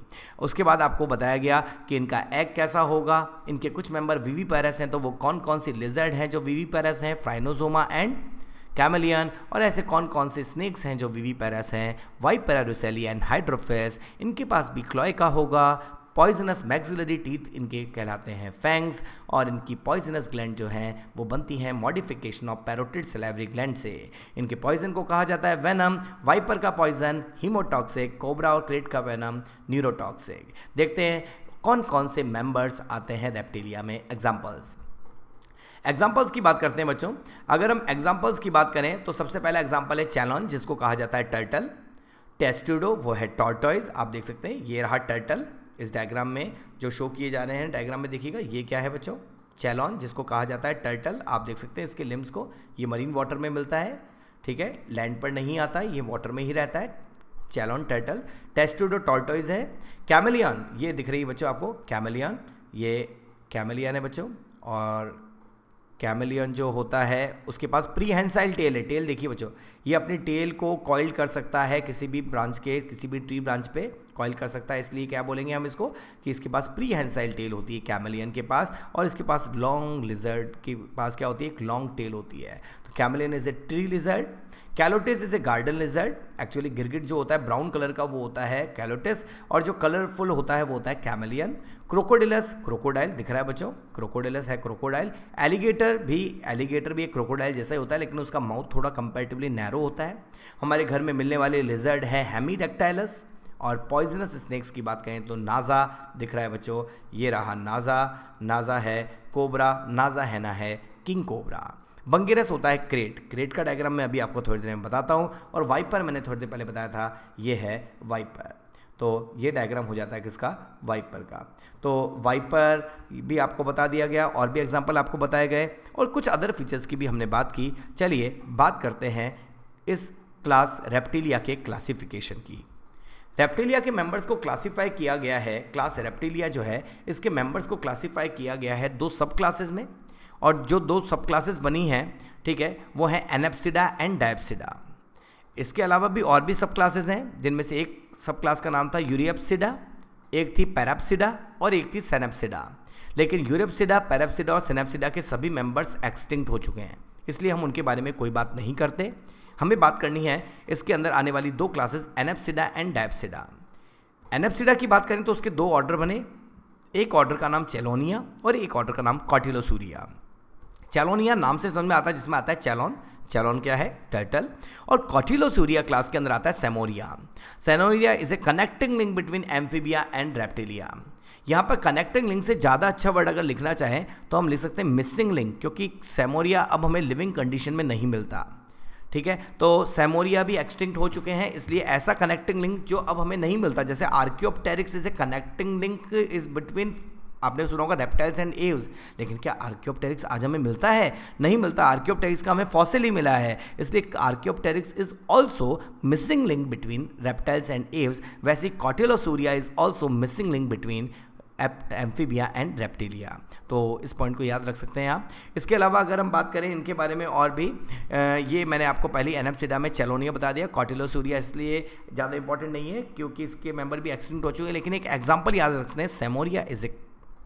उसके बाद आपको बताया गया कि इनका एग कैसा होगा इनके कुछ मेंबर वीवी पैरस हैं तो वो कौन कौन सी लिजर्ड हैं जो वीवी पैरस हैं फ्राइनोजोमा एंड कैमलियन और ऐसे कौन कौन से स्नेक्स हैं जो वीवी पैरस हैं वाइप एंड हाइड्रोफेस इनके पास भी का होगा पॉइजनस मैक्सिलरी टीथ इनके कहलाते हैं फैंग्स और इनकी पॉइजनस ग्लैंड जो हैं वो बनती हैं modification of parotid salivary gland से इनके पॉइजन को कहा जाता है वेनम वाइपर का पॉइजन हीमोटॉक्सिक कोबरा और क्रेट का वेनम न्यूरोटॉक्सिक देखते हैं कौन कौन से मेंबर्स आते हैं रेप्टिलिया में एग्जाम्पल्स एग्जाम्पल्स की बात करते हैं बच्चों अगर हम एग्जाम्पल्स की बात करें तो सबसे पहला एग्जाम्पल है चैलॉन जिसको कहा जाता है टर्टल टेस्टिडो वो है टॉर्टॉइज आप देख सकते हैं ये रहा टर्टल इस डायग्राम में जो शो किए जा रहे हैं डायग्राम में देखिएगा ये क्या है बच्चों चैलॉन जिसको कहा जाता है टर्टल आप देख सकते हैं इसके लिम्स को ये मरीन वाटर में मिलता है ठीक है लैंड पर नहीं आता ये वाटर में ही रहता है चैलॉन टर्टल टेस्टूडो टॉर्टोइज है कैमलियन ये दिख रही है बच्चों आपको कैमलियन ये कैमलियन है बच्चों और कैमलियन जो होता है उसके पास प्रीहेंसाइल टेल है टेल देखिए बच्चों ये अपनी टेल को कॉइल कर सकता है किसी भी ब्रांच के किसी भी ट्री ब्रांच पे कॉइल कर सकता है इसलिए क्या बोलेंगे हम इसको कि इसके पास प्रीहेंसाइल टेल होती है कैमलियन के पास और इसके पास लॉन्ग लिजर्ड के पास क्या होती है एक लॉन्ग टेल होती है तो chameleon is a tree lizard Calotes is a garden lizard actually गिरगिट जो होता है ब्राउन कलर का वो होता है कैलोटिस और जो कलरफुल होता है वो होता है कैमेलियन क्रोकोडिलस क्रोकोडाइल दिख रहा है बच्चों क्रोकोडिलस है क्रोकोडाइल एलिगेटर भी एलिगेटर भी एक क्रोकोडाइल जैसा ही होता है लेकिन उसका माउथ थोड़ा कंपेरेटिवली नैरो होता है हमारे घर में मिलने वाले लिजर्ड है हेमीडेक्टाइलस और पॉइजनस स्नैक्स की बात करें तो नाज़ा दिख रहा है बच्चों ये रहा नाज़ा नाज़ा है कोबरा नाज़ा है ना है किंग कोबरा बंगेरस होता है क्रेट क्रेट का डायग्राम मैं अभी आपको थोड़ी देर में बताता हूँ और वाइपर मैंने थोड़ी देर पहले बताया था ये है वाइपर तो ये डायग्राम हो जाता है किसका वाइपर का तो वाइपर भी आपको बता दिया गया और भी एग्जाम्पल आपको बताए गए और कुछ अदर फीचर्स की भी हमने बात की चलिए बात करते हैं इस क्लास रेप्टिलिया के क्लासिफिकेशन की रेप्टिलिया के मेंबर्स को क्लासिफाई किया गया है क्लास रेप्टिलिया जो है इसके मेंबर्स को क्लासिफाई किया गया है दो सब क्लासेस में और जो दो सब क्लासेस बनी हैं ठीक है वो है एनेप्सिडा एंड डायप्सिडा इसके अलावा भी और भी सब क्लासेस हैं जिनमें से एक सब क्लास का नाम था यूरियप्सिडा एक थी पैराप्सिडा और एक थी सेनेप्सिडा लेकिन यूरेप्सिडा पैराप्सिडा और सेनेप्सिडा के सभी मेंबर्स एक्सटिंक्ट हो चुके हैं इसलिए हम उनके बारे में कोई बात नहीं करते हमें बात करनी है इसके अंदर आने वाली दो क्लासेस एनेप्सिडा एंड डायप्सिडा एनेप्सिडा की बात करें तो उसके दो ऑर्डर बने एक ऑर्डर का नाम चेलोनिया और एक ऑर्डर का नाम कॉटिलोसूरिया चैलोनिया नाम से समझ में आता है जिसमें आता है चैलोन चैलोन क्या है टर्टल और कॉटिलोसूरिया क्लास के अंदर आता है Seymouria Seymouria is a connecting link between amphibia and reptilia यहाँ पर कनेक्टिंग लिंक से ज़्यादा अच्छा वर्ड अगर लिखना चाहें तो हम लिख सकते हैं मिसिंग लिंक क्योंकि सेमोरिया अब हमें लिविंग कंडीशन में नहीं मिलता ठीक है तो सेमोरिया भी एक्सटिंक्ट हो चुके हैं इसलिए ऐसा कनेक्टिंग लिंक जो अब हमें नहीं मिलता जैसे Archaeopteryx is a connecting link is between आपने तो सुना होगा रेप्टाइल्स एंड एव्स लेकिन क्या आर्क्योपटेरिक्स आज हमें मिलता है नहीं मिलता आर्क्योपटेरिक्स का हमें फॉसिल ही मिला है इसलिए Archaeopteryx is also missing link between reptiles and aves वैसे सूर्या is also missing link between amphibia and reptilia तो इस पॉइंट को याद रख सकते हैं आप इसके अलावा अगर हम बात करें इनके बारे में और भी ये मैंने आपको पहले एनएफसीडा में चेलोनिया बता दिया कॉटिलो सूर्या इसलिए ज़्यादा इंपॉर्टेंट नहीं है क्योंकि इसके मेंबर भी एक्सीडेंट हो चुके हैं लेकिन एक एग्जाम्पल याद रखते हैं Seymouria is a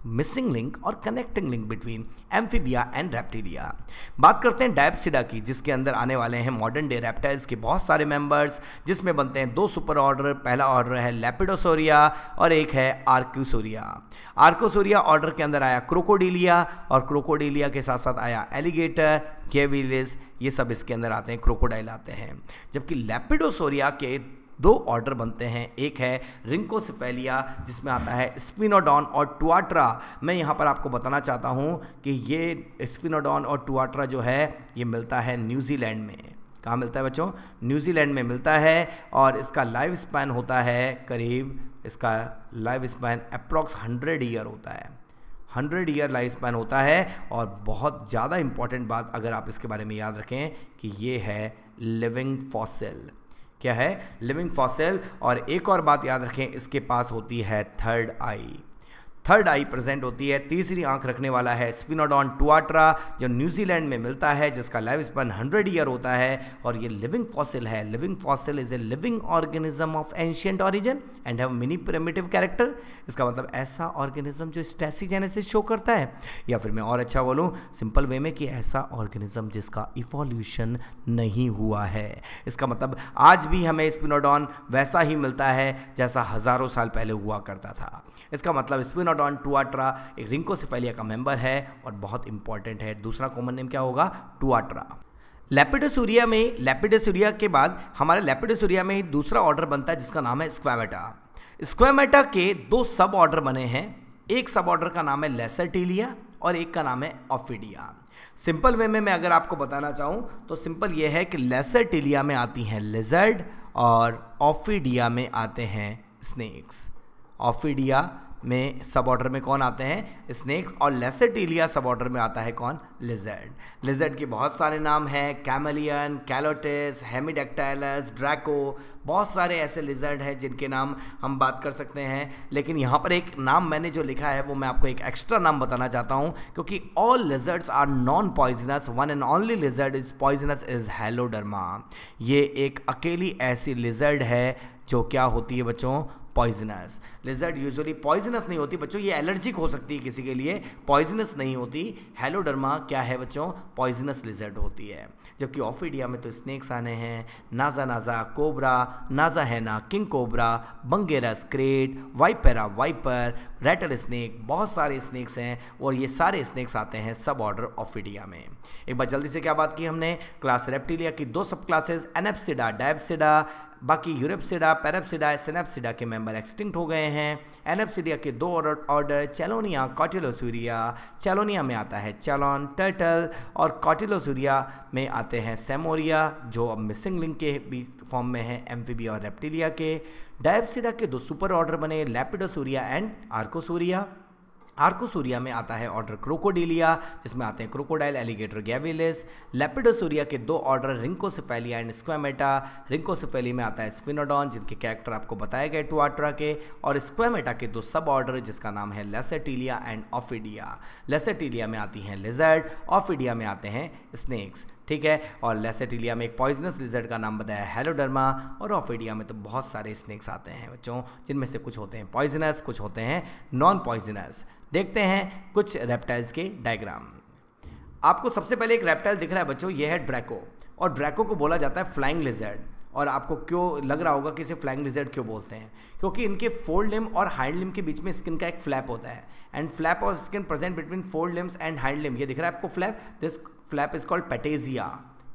missing link और connecting link between amphibia and reptilia बात करते हैं डायप्सिडा की जिसके अंदर आने वाले हैं मॉडर्न डे रेप्टाइल्स के बहुत सारे मेंबर्स जिसमें बनते हैं दो सुपर ऑर्डर पहला ऑर्डर है लेपिडोसोरिया और एक है आर्क्यूसोरिया आर्कोसोरिया ऑर्डर के अंदर आया क्रोकोडिलिया और क्रोकोडिलिया के साथ साथ आया एलिगेटर केविलिस ये सब इसके अंदर आते हैं क्रोकोडाइल आते हैं जबकि लेपिडोसोरिया के दो ऑर्डर बनते हैं एक है रिंको सिपेलिया जिसमें आता है स्पिनोडॉन और टुआट्रा मैं यहाँ पर आपको बताना चाहता हूँ कि ये स्पिनोडॉन और टुआट्रा जो है ये मिलता है न्यूजीलैंड में कहाँ मिलता है बच्चों न्यूजीलैंड में मिलता है और इसका लाइफ स्पैन होता है करीब इसका lifespan approx hundred year होता है हंड्रेड ईयर लाइफ स्पैन होता है और बहुत ज़्यादा इंपॉर्टेंट बात अगर आप इसके बारे में याद रखें कि ये है लिविंग फॉसिल क्या है लिविंग फॉसेल और एक और बात याद रखें इसके पास होती है third eye third eye present होती है तीसरी आंख रखने वाला है स्पिनोडॉन टुआट्रा जो न्यूजीलैंड में मिलता है जिसका लाइफ स्पैन हंड्रेड ईयर होता है और ये लिविंग फॉसिल है living fossil is a living organism of ancient origin and have many primitive character इसका मतलब ऐसा ऑर्गेनिज्म जो स्टेसीजेनेसिस शो करता है या फिर मैं और अच्छा बोलूँ सिंपल वे में कि ऐसा ऑर्गेनिज्म जिसका इवोल्यूशन नहीं हुआ है इसका मतलब आज भी हमें स्पिनोडॉन वैसा ही मिलता है जैसा हज़ारों साल पहले हुआ करता था इसका मतलब स्पिनोडॉन डॉन टुआट्रा एक रिंको सिफेलिया का मेंबर है और बहुत इंपॉर्टेंट है दूसरा कॉमन नेम क्या होगा टुआट्रा लेपिडोसूरिया में लेपिडोसूरिया के बाद हमारे लेपिडोसूरिया में दूसरा ऑर्डर बनता है जिसका नाम है स्क्वामेटा स्क्वामेटा के दो सब ऑर्डर बने हैं एक सब ऑर्डर का नाम है लेसरटीलिया और एक का नाम है ऑफिडिया सिंपल वे में मैं अगर आपको बताना चाहूँ तो सिंपल ये है कि लेसर टीलिया में आती हैं लेजर्ड और ऑफिडिया में आते हैं स्नेक्स ऑफिडिया में सब ऑर्डर में कौन आते हैं स्नेक्स और लेसेटीलिया सब ऑर्डर में आता है कौन लिजर्ड लिजर्ड के बहुत सारे नाम हैं कैमलियन कैलोटिस हेमिडेक्टाइलस ड्रैको बहुत सारे ऐसे लिजर्ड हैं जिनके नाम हम बात कर सकते हैं लेकिन यहाँ पर एक नाम मैंने जो लिखा है वो मैं आपको एक एक्स्ट्रा नाम बताना चाहता हूँ क्योंकि all lizards are non poisonous one and only lizard is poisonous is Heloderma ये एक अकेली ऐसी लिजर्ड है जो क्या होती है बच्चों पॉइजनस लिजर्ड यूजुअली पॉइजनस नहीं होती बच्चों ये एलर्जिक हो सकती है किसी के लिए पॉइजनस नहीं होती हेलोडर्मा क्या है बच्चों पॉइजनस लिजर्ड होती है जबकि ऑफ इंडिया में तो स्नैक्स आने हैं नाजा नाजा cobra Naja hannah king cobra Bungarus krait Vipera viper rattler snake बहुत सारे स्नैक्स हैं और ये सारे स्नैक्स आते हैं सब ऑर्डर ऑफ इंडिया में एक बार जल्दी से क्या बात की हमने क्लास रेप्टिलिया की दो सब क्लासेस एनेप्सिडा डायप्सिडा बाकी यूरोपसिडा पैरेप्सिडा सिनेप्सिडा के मेंबर एक्सटिंक्ट हो गए हैं हैं एनपसीडिया के दो ऑर्डर चेलोनिया कॉटिलोसूरिया चेलोनिया में आता है चैलॉन टर्टल और कॉटिलोसूरिया में आते हैं सेमोरिया जो अब मिसिंग लिंक के बीच फॉर्म में है एम और रेप्टिलिया के डायप्सिडा के दो सुपर ऑर्डर बने लैपिडोसूरिया एंड आर्कोसूरिया आर्कोसूरिया में आता है ऑर्डर क्रोकोडिलिया जिसमें आते हैं क्रोकोडाइल एलिगेटर गैविलिस लेपिडोसूरिया के दो order rhynchocephalia and squamata rhynchocephalia में आता है स्पिनोडॉन जिनके कैरेक्टर आपको बताए गए टुआट्रा के और स्क्वेमेटा के दो सब ऑर्डर जिसका नाम है लेसेटीलिया एंड ऑफिडिया लेसेटीलिया में आती हैं लेजर्ड ऑफिडिया में आते हैं स्नेक्स ठीक है और लेसेटिलिया में एक पॉइजनस लिजर्ड का नाम बताया हेलोडर्मा और ऑफिडिया में तो बहुत सारे स्नैक्स आते हैं बच्चों जिनमें से कुछ होते हैं पॉइजनस कुछ होते हैं नॉन पॉइजनस देखते हैं कुछ रेप्टाइल्स के डायग्राम आपको सबसे पहले एक रेप्टाइल दिख रहा है बच्चों यह है ड्रैको और ड्रैको को बोला जाता है फ्लाइंग लिजर्ड और आपको क्यों लग रहा होगा कि इसे फ्लाइंग लिजर्ड क्यों बोलते हैं क्योंकि इनके फोर लिम और हाइंड लिम के बीच में स्किन का एक फ्लैप होता है and flap of skin present between fore limbs and hind limb ये दिख रहा है आपको flap this flap is called patagia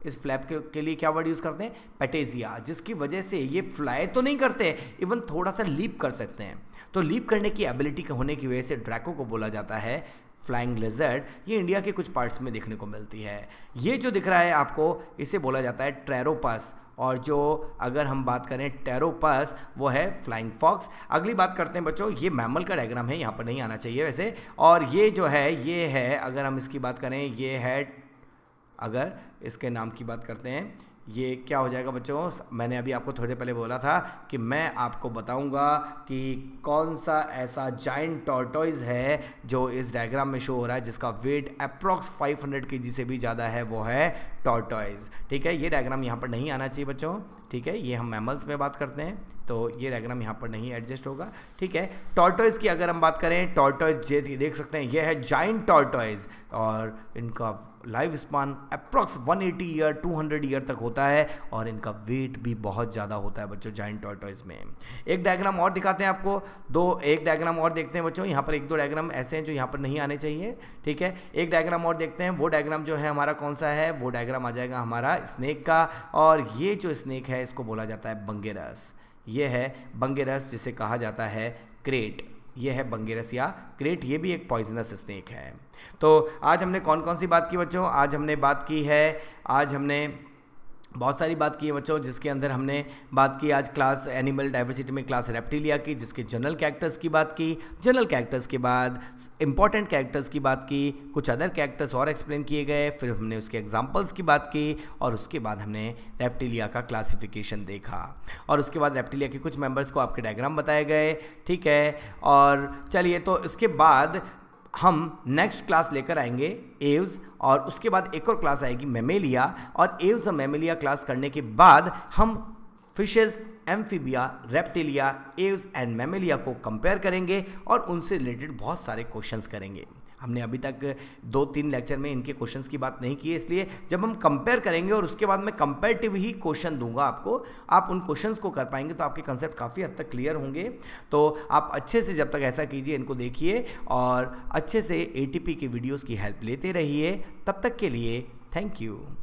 इस फ्लैप के, के लिए क्या वर्ड यूज़ करते हैं पेटेजिया जिसकी वजह से ये फ्लाई तो नहीं करते इवन थोड़ा सा लीप कर सकते हैं तो लीप करने की एबिलिटी होने की वजह से ड्रैको को बोला जाता है फ्लाइंग लेजर्ड ये इंडिया के कुछ पार्ट्स में देखने को मिलती है ये जो दिख रहा है आपको इसे बोला जाता है ट्रेरोपस और जो अगर हम बात करें टेरोपस वो है फ्लाइंग फॉक्स अगली बात करते हैं बच्चों ये मैमल का डायग्राम है यहाँ पर नहीं आना चाहिए वैसे और ये जो है ये है अगर हम इसकी बात करें ये है अगर इसके नाम की बात करते हैं ये क्या हो जाएगा बच्चों मैंने अभी आपको थोड़ी देर पहले बोला था कि मैं आपको बताऊंगा कि कौन सा ऐसा जाइंट टॉर्टोइज है जो इस डायग्राम में शो हो रहा है जिसका वेट अप्रॉक्स 500 हंड्रेड के जी से भी ज़्यादा है वो है टॉर्टोइज ठीक है ये डायग्राम यहाँ पर नहीं आना चाहिए बच्चों ठीक है ये हम मैमल्स में बात करते हैं तो ये डायग्राम यहाँ पर नहीं एडजस्ट होगा ठीक है टॉर्टोइज की अगर हम बात करें टॉर्टोइज देख सकते हैं ये है जाइंट टॉर्टोइज और इनका life span approx 180 year to year तक होता है और इनका वेट भी बहुत ज़्यादा होता है बच्चों जाइंट टॉयटॉयज में एक डायग्राम और दिखाते हैं आपको दो एक डायग्राम और देखते हैं बच्चों यहाँ पर एक दो डायग्राम ऐसे हैं जो यहाँ पर नहीं आने चाहिए ठीक है एक डायग्राम और देखते हैं वो डायग्राम जो है हमारा कौन सा है वो डायग्राम आ जाएगा हमारा स्नेक का और ये जो स्नेक है इसको बोला जाता है बंगेरस ये है बंगेरस जिसे कहा जाता है क्रेट ये है बंगेरस या क्रेट ये भी एक पॉइजनस स्नेक है तो आज हमने कौन कौन सी बात की बच्चों आज हमने बात की है आज हमने बहुत सारी बात की है बच्चों जिसके अंदर हमने बात की आज क्लास एनिमल डाइवर्सिटी में क्लास रेप्टिलिया की जिसके जनरल कैरेक्टर्स की बात की जनरल कैरेक्टर्स के बाद इंपॉर्टेंट कैरेक्टर्स की बात की कुछ अदर कैरेक्टर्स और एक्सप्लेन किए गए फिर हमने उसके एग्जाम्पल्स की बात की और उसके बाद हमने रेप्टिलिया का क्लासिफिकेशन देखा और उसके बाद रेप्टिलिया के कुछ मेम्बर्स को आपके डायग्राम बताए गए ठीक है और चलिए तो इसके बाद हम नेक्स्ट क्लास लेकर आएंगे एव्स और उसके बाद एक और क्लास आएगी मेमेलिया और एव्स और मेमेलिया क्लास करने के बाद हम fishes Amphibia reptilia Aves and Mammalia को कंपेयर करेंगे और उनसे रिलेटेड बहुत सारे क्वेश्चंस करेंगे हमने अभी तक दो तीन लेक्चर में इनके क्वेश्चंस की बात नहीं की है इसलिए जब हम कंपेयर करेंगे और उसके बाद मैं कंपेरेटिव ही क्वेश्चन दूंगा आपको आप उन क्वेश्चंस को कर पाएंगे तो आपके कंसेप्ट काफ़ी हद तक क्लियर होंगे तो आप अच्छे से जब तक ऐसा कीजिए इनको देखिए और अच्छे से ए की वीडियोज़ की हेल्प लेते रहिए तब तक के लिए थैंक यू